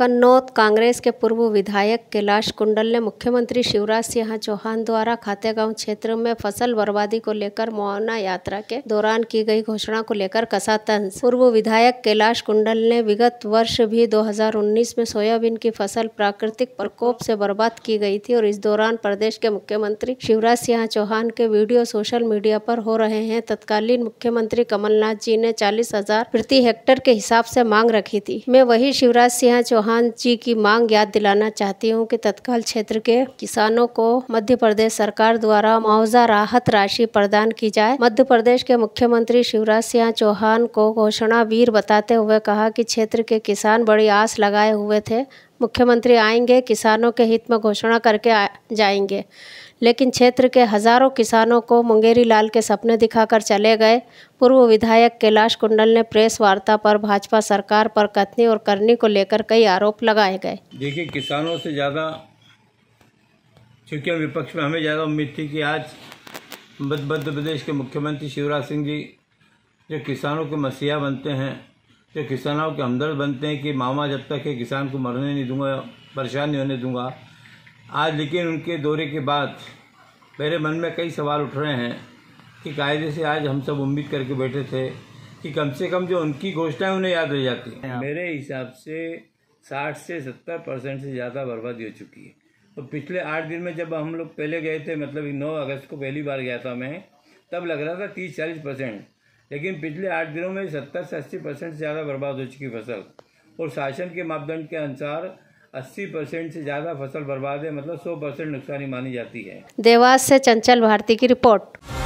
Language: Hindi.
कन्नौत कांग्रेस के पूर्व विधायक कैलाश कुंडल ने मुख्यमंत्री शिवराज सिंह चौहान द्वारा खातेगांव क्षेत्र में फसल बर्बादी को लेकर मुआवना यात्रा के दौरान की गई घोषणा को लेकर कसा तंज पूर्व विधायक कैलाश कुंडल ने विगत वर्ष भी 2019 में सोयाबीन की फसल प्राकृतिक प्रकोप से बर्बाद की गई थी और इस दौरान प्रदेश के मुख्यमंत्री शिवराज सिंह चौहान के वीडियो सोशल मीडिया पर हो रहे हैं तत्कालीन मुख्यमंत्री कमलनाथ जी ने चालीस प्रति हेक्टेयर के हिसाब से मांग रखी थी मैं वही शिवराज सिंह चौहान चौहान जी की मांग याद दिलाना चाहती हूं कि तत्काल क्षेत्र के किसानों को मध्य प्रदेश सरकार द्वारा मुआवजा राहत राशि प्रदान की जाए मध्य प्रदेश के मुख्यमंत्री शिवराज सिंह चौहान को घोषणा वीर बताते हुए कहा कि क्षेत्र के किसान बड़ी आस लगाए हुए थे मुख्यमंत्री आएंगे किसानों के हित में घोषणा करके जाएंगे लेकिन क्षेत्र के हजारों किसानों को मुंगेरी लाल के सपने दिखाकर चले गए पूर्व विधायक कैलाश कुंडल ने प्रेस वार्ता पर भाजपा सरकार पर कथनी और करनी को लेकर कई आरोप लगाए गए देखिए किसानों से ज़्यादा चूँकि विपक्ष में हमें ज़्यादा उम्मीद थी कि आज मध्य प्रदेश के मुख्यमंत्री शिवराज सिंह जी जो किसानों के मसीहा बनते हैं कि किसानों के हमदर्द बनते हैं कि मामा जब तक है किसान को मरने नहीं दूंगा परेशान नहीं होने दूंगा आज लेकिन उनके दौरे के बाद मेरे मन में कई सवाल उठ रहे हैं कि कायदे से आज हम सब उम्मीद करके बैठे थे कि कम से कम जो उनकी घोषणाएं उन्हें याद रह जाती हैं मेरे हिसाब से साठ से सत्तर परसेंट से ज़्यादा बर्बादी हो चुकी है तो पिछले आठ दिन में जब हम लोग पहले गए थे मतलब नौ अगस्त को पहली बार गया था मैं तब लग रहा था तीस चालीस परसेंट लेकिन पिछले आठ दिनों में सत्तर से अस्सी परसेंट से ज़्यादा बर्बाद हो चुकी फसल और शासन के मापदंड के अनुसार अस्सी परसेंट से ज़्यादा फसल बर्बाद है मतलब सौ परसेंट नुकसानी मानी जाती है देवास से चंचल भारती की रिपोर्ट